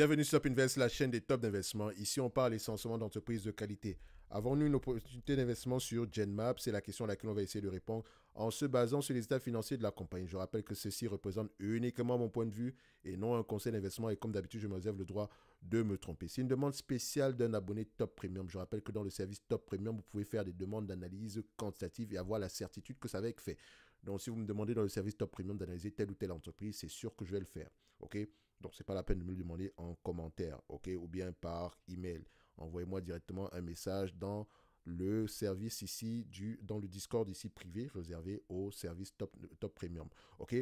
Bienvenue sur Invest, la chaîne des tops d'investissement. Ici, on parle essentiellement d'entreprises de qualité. Avons-nous une opportunité d'investissement sur GenMap C'est la question à laquelle on va essayer de répondre en se basant sur les états financiers de la compagnie. Je rappelle que ceci représente uniquement mon point de vue et non un conseil d'investissement. Et comme d'habitude, je me réserve le droit de me tromper. C'est une demande spéciale d'un abonné Top Premium. Je rappelle que dans le service Top Premium, vous pouvez faire des demandes d'analyse quantitative et avoir la certitude que ça va être fait. Donc, si vous me demandez dans le service Top Premium d'analyser telle ou telle entreprise, c'est sûr que je vais le faire. OK donc, ce n'est pas la peine de me le demander en commentaire, ok, ou bien par email. Envoyez-moi directement un message dans le service ici, du, dans le Discord ici privé réservé au service top, top premium. Ok,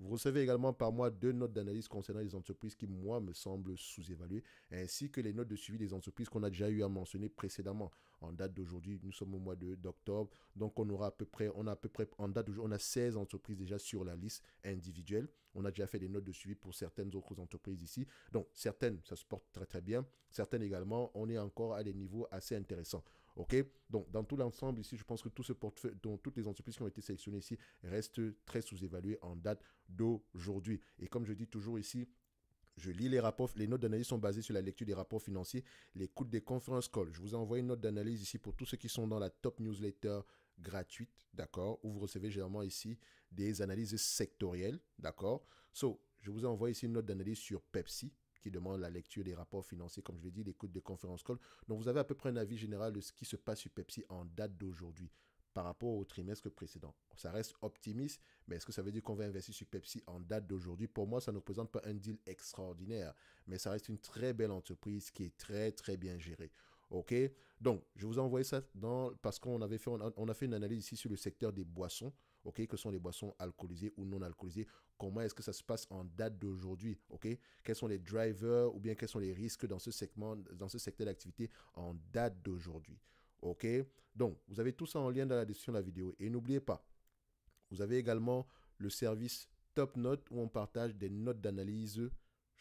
vous recevez également par mois deux notes d'analyse concernant les entreprises qui, moi, me semblent sous-évaluées, ainsi que les notes de suivi des entreprises qu'on a déjà eu à mentionner précédemment. En date d'aujourd'hui, nous sommes au mois d'octobre, donc on aura à peu près, on a à peu près, en date d'aujourd'hui, on a 16 entreprises déjà sur la liste individuelle. On a déjà fait des notes de suivi pour certaines autres entreprises ici. Donc, certaines, ça se porte très très bien. Certaines également, on est encore à des niveaux assez intéressants. OK Donc, dans tout l'ensemble ici, je pense que tout ce portefeuille, dont toutes les entreprises qui ont été sélectionnées ici, restent très sous-évaluées en date d'aujourd'hui. Et comme je dis toujours ici, je lis les rapports, les notes d'analyse sont basées sur la lecture des rapports financiers, les coûts des conférences call. Je vous ai envoyé une note d'analyse ici pour tous ceux qui sont dans la top newsletter gratuite, d'accord, où vous recevez généralement ici des analyses sectorielles, d'accord. So, je vous ai envoyé ici une note d'analyse sur Pepsi, qui demande la lecture des rapports financiers, comme je l'ai dit, l'écoute des conférences call. Donc vous avez à peu près un avis général de ce qui se passe sur Pepsi en date d'aujourd'hui par rapport au trimestre précédent. Ça reste optimiste, mais est-ce que ça veut dire qu'on va investir sur Pepsi en date d'aujourd'hui Pour moi, ça ne présente pas un deal extraordinaire, mais ça reste une très belle entreprise qui est très très bien gérée. Ok, donc je vous ai envoyé ça parce qu'on avait fait on a fait une analyse ici sur le secteur des boissons que sont les boissons alcoolisées ou non alcoolisées, comment est-ce que ça se passe en date d'aujourd'hui, ok, quels sont les drivers ou bien quels sont les risques dans ce segment, dans ce secteur d'activité en date d'aujourd'hui, ok. Donc, vous avez tout ça en lien dans la description de la vidéo et n'oubliez pas, vous avez également le service Top Note où on partage des notes d'analyse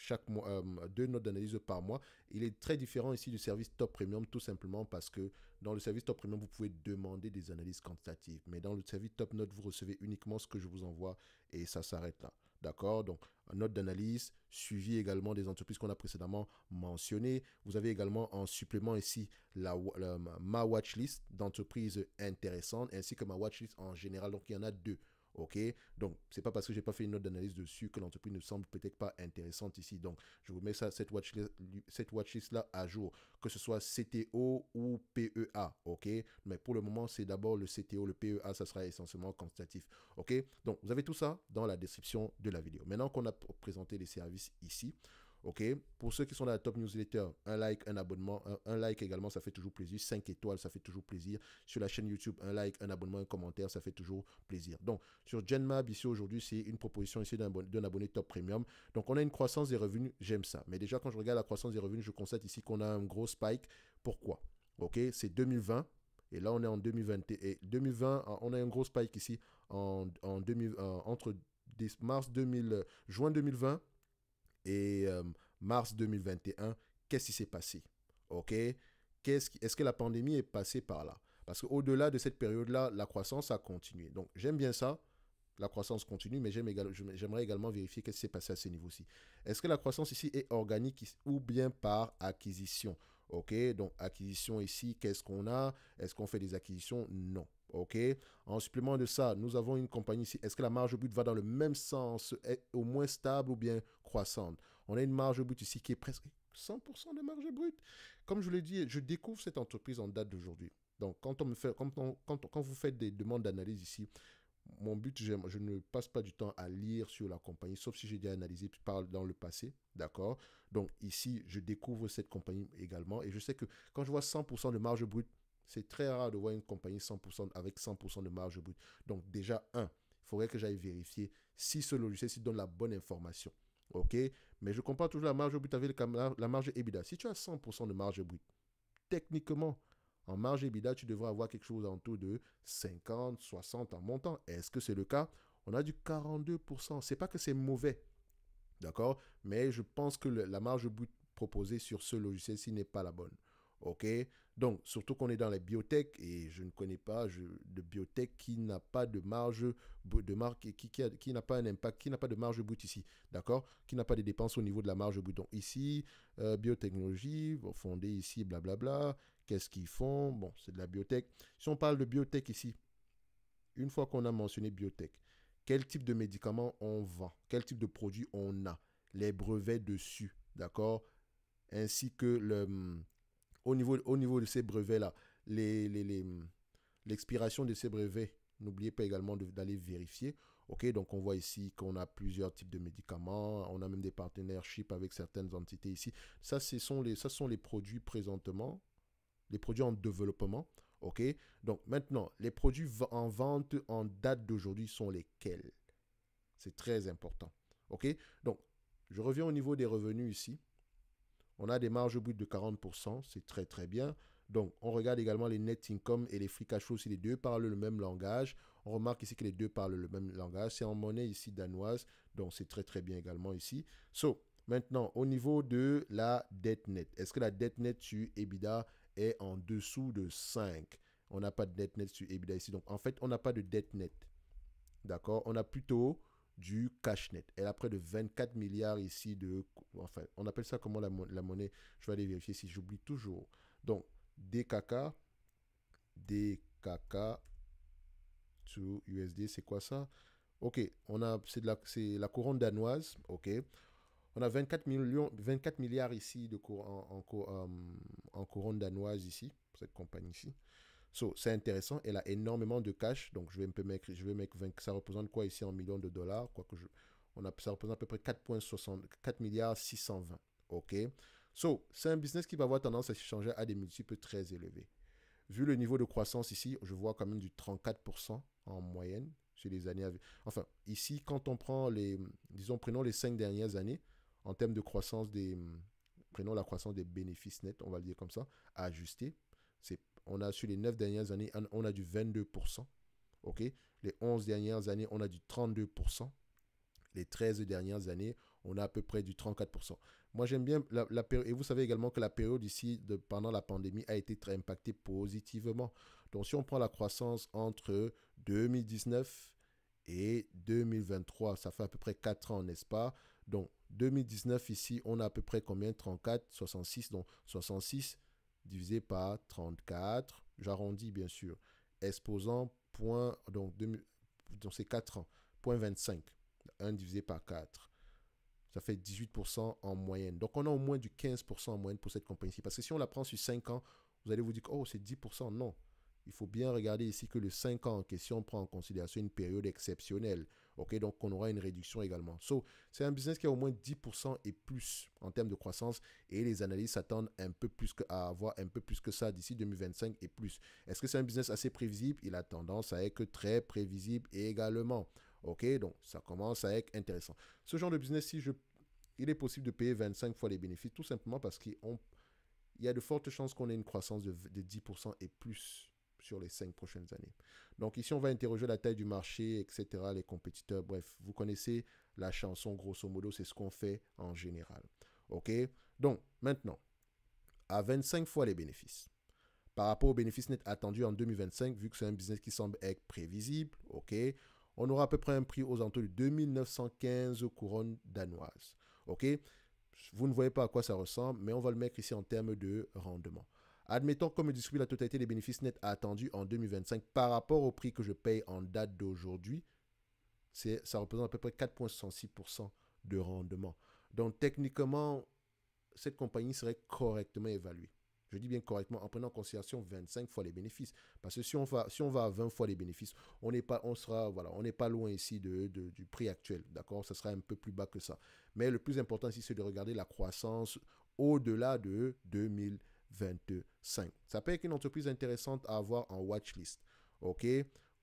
chaque mois, euh, deux notes d'analyse par mois. Il est très différent ici du service Top Premium, tout simplement parce que dans le service Top Premium, vous pouvez demander des analyses quantitatives. Mais dans le service Top Note, vous recevez uniquement ce que je vous envoie et ça s'arrête là. D'accord Donc, note d'analyse, suivi également des entreprises qu'on a précédemment mentionnées. Vous avez également en supplément ici la ma watchlist d'entreprises intéressantes ainsi que ma watchlist en général. Donc, il y en a deux. OK Donc, c'est pas parce que j'ai pas fait une note d'analyse dessus que l'entreprise ne semble peut-être pas intéressante ici. Donc, je vous mets ça, cette watchlist, cette watchlist là à jour, que ce soit CTO ou PEA. OK Mais pour le moment, c'est d'abord le CTO, le PEA, ça sera essentiellement quantitatif. OK Donc, vous avez tout ça dans la description de la vidéo. Maintenant qu'on a présenté les services ici, OK Pour ceux qui sont dans la top newsletter, un like, un abonnement, un, like également, ça fait toujours plaisir. 5 étoiles, ça fait toujours plaisir. Sur la chaîne YouTube, un like, un abonnement, un commentaire, ça fait toujours plaisir. Donc, sur GenMab, ici aujourd'hui, c'est une proposition ici d'un abonné, top premium. Donc, on a une croissance des revenus, j'aime ça. Mais déjà, quand je regarde la croissance des revenus, je constate ici qu'on a un gros spike. Pourquoi OK C'est 2020, et là, on est en 2020. Et 2020, on a un gros spike ici en, entre mars 2000, juin 2020 et euh, mars 2021, qu'est-ce qui s'est passé OK Est-ce que la pandémie est passée par là Parce qu'au-delà de cette période-là, la croissance a continué. Donc, j'aime bien ça, la croissance continue, mais j'aimerais également, également vérifier qu'est-ce qui s'est passé à ce niveau ci Est-ce que la croissance ici est organique ou bien par acquisition OK, donc acquisition ici, qu'est-ce qu'on a Est-ce qu'on fait des acquisitions Non. OK En supplément de ça, nous avons une compagnie ici. Est-ce que la marge brute va dans le même sens, est au moins stable ou bien croissante On a une marge brute ici qui est presque 100% de marge brute. Comme je l'ai dit, je découvre cette entreprise en date d'aujourd'hui. Donc, quand, on me fait, quand, quand, vous faites des demandes d'analyse ici, mon but, je ne passe pas du temps à lire sur la compagnie, sauf si j'ai déjà analysé par dans le passé, d'accord Donc ici, je découvre cette compagnie également et je sais que quand je vois 100% de marge brute, c'est très rare de voir une compagnie 100% avec 100% de marge brute. Donc déjà, un, il faudrait que j'aille vérifier si ce logiciel ci donne la bonne information. OK Mais je compare toujours la marge brute avec la, marge EBITDA. Si tu as 100% de marge brute, techniquement, en marge EBITDA, tu devrais avoir quelque chose en tout de 50, 60 en montant. Est-ce que c'est le cas On a du 42%. Ce n'est pas que c'est mauvais. D'accord Mais je pense que la marge brute proposée sur ce logiciel-ci n'est pas la bonne. OK donc, surtout qu'on est dans les biotech, et je ne connais pas de biotech qui n'a pas de marge, de marque, qui, qui, n'a pas un impact, qui n'a pas de marge brute ici, d'accord Qui n'a pas de dépenses au niveau de la marge brute. Donc, ici, euh, biotechnologie, fondée ici, blablabla, qu'est-ce qu'ils font Bon, c'est de la biotech. Si on parle de biotech ici, une fois qu'on a mentionné biotech, quel type de médicaments on vend, quel type de produit on a, les brevets dessus, d'accord Ainsi que le hum, au niveau, au niveau de ces brevets-là, l'expiration les, les, hum, de ces brevets, n'oubliez pas également d'aller vérifier. OK, donc on voit ici qu'on a plusieurs types de médicaments, on a même des partnerships avec certaines entités ici. Ça, ce sont les, ça sont les produits présentement, les produits en développement. OK, donc maintenant, les produits en vente en date d'aujourd'hui sont lesquels C'est très important. OK, donc je reviens au niveau des revenus ici. On a des marges brutes de 40%, c'est très très bien. Donc, on regarde également les net income et les free cash flow si les deux parlent le même langage. On remarque ici que les deux parlent le même langage. C'est en monnaie ici danoise, donc c'est très très bien également ici. So, maintenant, au niveau de la dette net, est-ce que la dette net sur EBITDA est en dessous de 5 On n'a pas de dette net sur EBITDA ici. Donc, en fait, on n'a pas de dette net. D'accord On a plutôt du net Elle a près de 24 milliards ici de... Enfin, on appelle ça comment la, monnaie Je vais aller vérifier si j'oublie toujours. Donc, DKK, DKK to USD, c'est quoi ça Ok, on a, c'est, de la, c'est la couronne danoise, ok. On a 24, millions, 24 milliards ici de courant en, euh, en, couronne danoise ici, cette compagnie ici. So, c'est intéressant. Elle a énormément de cash. Donc, je vais un peu m'écrire. je vais mettre Ça représente quoi ici en millions de dollars quoi que je, on a, Ça représente à peu près 4,620 milliards 620. OK So, c'est un business qui va avoir tendance à changer à des multiples très élevés. Vu le niveau de croissance ici, je vois quand même du 34% en moyenne sur les années à venir. Enfin, ici, quand on prend les, disons, prenons les cinq dernières années, en termes de croissance des, prenons la croissance des bénéfices nets, on va le dire comme ça, ajusté c'est on a sur les 9 dernières années, on a du 22%. OK Les 11 dernières années, on a du 32%. Les 13 dernières années, on a à peu près du 34%. Moi, j'aime bien la, période. Et vous savez également que la période ici, pendant la pandémie, a été très impactée positivement. Donc, si on prend la croissance entre 2019 et 2023, ça fait à peu près 4 ans, n'est-ce pas Donc, 2019 ici, on a à peu près combien 34, 66. Donc, 66, divisé par 34, j'arrondis bien sûr, exposant point, donc, c'est 4 ans, 1 divisé par 4. Ça fait 18% en moyenne. Donc on a au moins du 15% en moyenne pour cette compagnie-ci. Parce que si on la prend sur 5 ans, vous allez vous dire, oh, c'est 10%. Non, il faut bien regarder ici que le 5 ans en question prend en considération une période exceptionnelle. OK, donc on aura une réduction également. So, c'est un business qui a au moins 10% et plus en termes de croissance et les analystes s'attendent un peu plus à avoir un peu plus que ça d'ici 2025 et plus. Est-ce que c'est un business assez prévisible Il a tendance à être très prévisible également. OK, donc ça commence à être intéressant. Ce genre de business, si je, il est possible de payer 25 fois les bénéfices, tout simplement parce qu'il y a de fortes chances qu'on ait une croissance de, de 10% et plus sur les cinq prochaines années. Donc ici, on va interroger la taille du marché, etc., les compétiteurs, bref, vous connaissez la chanson, grosso modo, c'est ce qu'on fait en général. OK Donc, maintenant, à 25 fois les bénéfices. Par rapport aux bénéfices nets attendus en 2025, vu que c'est un business qui semble être prévisible, OK on aura à peu près un prix aux alentours de 2915 couronnes danoises. OK Vous ne voyez pas à quoi ça ressemble, mais on va le mettre ici en termes de rendement. Admettons qu'on me distribue la totalité des bénéfices nets attendus en 2025 par rapport au prix que je paye en date d'aujourd'hui. Ça représente à peu près 4,66% de rendement. Donc techniquement, cette compagnie serait correctement évaluée. Je dis bien correctement, en prenant en considération 25 fois les bénéfices. Parce que si on va, si on va à 20 fois les bénéfices, on n'est pas, voilà, pas loin ici de, du prix actuel. D'accord Ça sera un peu plus bas que ça. Mais le plus important ici, c'est de regarder la croissance au-delà de 2000. 22,5. Ça peut être une entreprise intéressante à avoir en watchlist. OK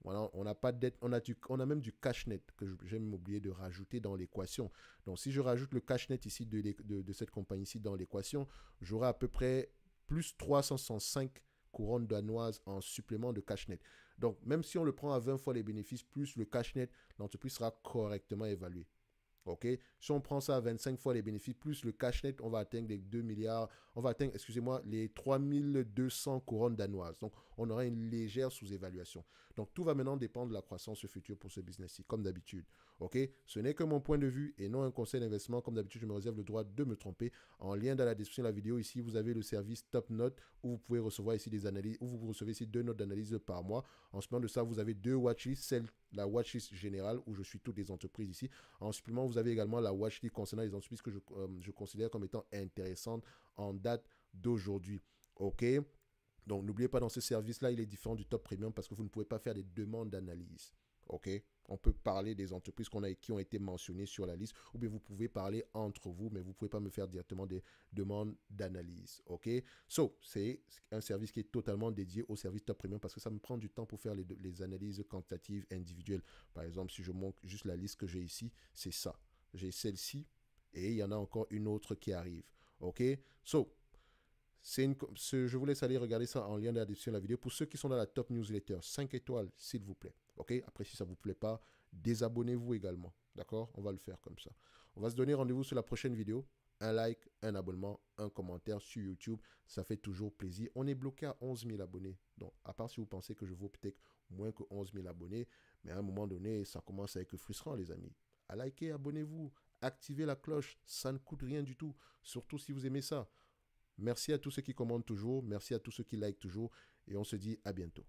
voilà, on n'a pas de dette, on a, du, on a même du cash net que j'aime oublié de rajouter dans l'équation. Donc si je rajoute le cash net ici de, cette compagnie ici dans l'équation, j'aurai à peu près plus 365 couronnes danoises en supplément de cash net. Donc même si on le prend à 20 fois les bénéfices plus le cash net, l'entreprise sera correctement évaluée. OK Si on prend ça à 25 fois les bénéfices, plus le cash net, on va atteindre les 2 milliards, on va atteindre, excusez-moi, les 3200 couronnes danoises. Donc, on aura une légère sous-évaluation. Donc, tout va maintenant dépendre de la croissance future pour ce business-ci, comme d'habitude. OK Ce n'est que mon point de vue et non un conseil d'investissement. Comme d'habitude, je me réserve le droit de me tromper. En lien dans la description de la vidéo, ici, vous avez le service Top Note où vous pouvez recevoir ici des analyses, où vous recevez ici deux notes d'analyse par mois. En ce moment de ça, vous avez deux watchlists, celle la watchlist générale où je suis toutes les entreprises ici. En supplément, vous avez également la watchlist concernant les entreprises que je, euh, je considère comme étant intéressantes en date d'aujourd'hui. OK Donc, n'oubliez pas, dans ce service-là, il est différent du top premium parce que vous ne pouvez pas faire des demandes d'analyse. OK on peut parler des entreprises qu'on a, qui ont été mentionnées sur la liste, ou bien vous pouvez parler entre vous, mais vous ne pouvez pas me faire directement des demandes d'analyse. OK? So, c'est un service qui est totalement dédié au service top premium parce que ça me prend du temps pour faire les, analyses quantitatives individuelles. Par exemple, si je montre juste la liste que j'ai ici, c'est ça. J'ai celle-ci et il y en a encore une autre qui arrive. OK? So, une, je vous laisse aller regarder ça en lien dans la description de la vidéo. Pour ceux qui sont dans la top newsletter, 5 étoiles, s'il vous plaît. Ok Après, si ça ne vous plaît pas, désabonnez-vous également. D'accord On va le faire comme ça. On va se donner rendez-vous sur la prochaine vidéo. Un like, un abonnement, un commentaire sur YouTube. Ça fait toujours plaisir. On est bloqué à 11 000 abonnés. Donc, à part si vous pensez que je vaux peut-être moins que 11 000 abonnés, mais à un moment donné, ça commence à être frustrant, les amis. À liker, abonnez-vous, activez la cloche. Ça ne coûte rien du tout, surtout si vous aimez ça. Merci à tous ceux qui commentent toujours. Merci à tous ceux qui likent toujours. Et on se dit à bientôt.